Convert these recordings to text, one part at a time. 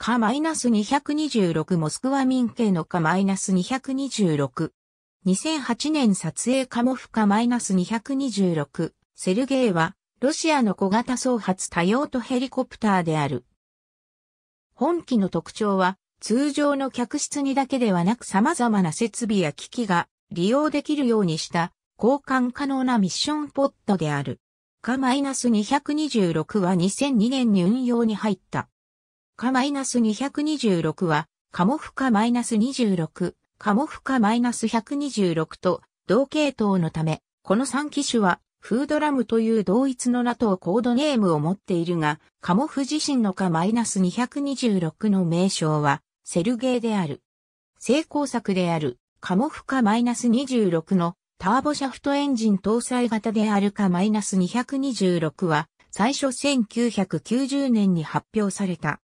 か -226 モスクワ民系のか -226。2008年撮影カモフか -226。セルゲイは、ロシアの小型総発多用途ヘリコプターである。本機の特徴は、通常の客室にだけではなく様々な設備や機器が利用できるようにした交換可能なミッションポットである。か -226 は2002年に運用に入った。化 -226 は、カモフ化 -26、カモフ化 -126 と同系統のため、この3機種は、フードラムという同一の名とコードネームを持っているが、カモフ自身の化 -226 の名称は、セルゲーである。成功作である、カモフ化 -26 のターボシャフトエンジン搭載型であるか -226 は、最初1990年に発表された。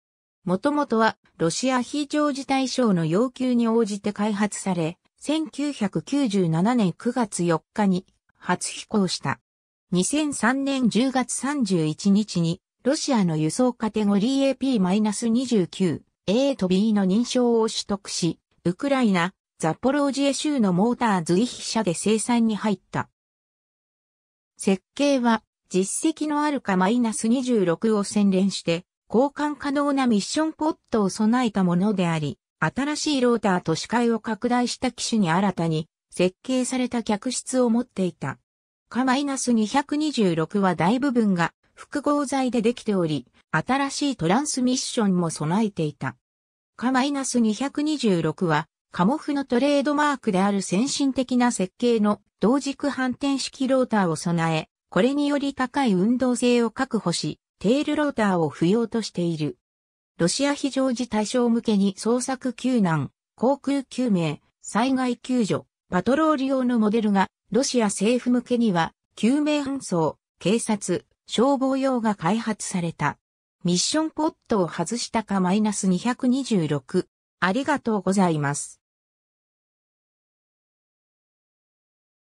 もともとはロシア非常事態省の要求に応じて開発され、1997年9月4日に初飛行した。2003年10月31日にロシアの輸送カテゴリー AP-29 A と B の認証を取得し、ウクライナ、ザポロージエ州のモーターズイヒ車で生産に入った。設計は実績のあるか26を洗練して交換可能なミッションポットを備えたものであり、新しいローターと視界を拡大した機種に新たに設計された客室を持っていた。か -226 は大部分が複合材でできており、新しいトランスミッションも備えていた。か -226 はカモフのトレードマークである先進的な設計の同軸反転式ローターを備え、これにより高い運動性を確保し、テールローターを不要としている。ロシア非常時対象向けに捜索救難、航空救命、災害救助、パトロール用のモデルが、ロシア政府向けには、救命搬送、警察、消防用が開発された。ミッションポットを外したかマイナス226。ありがとうございます。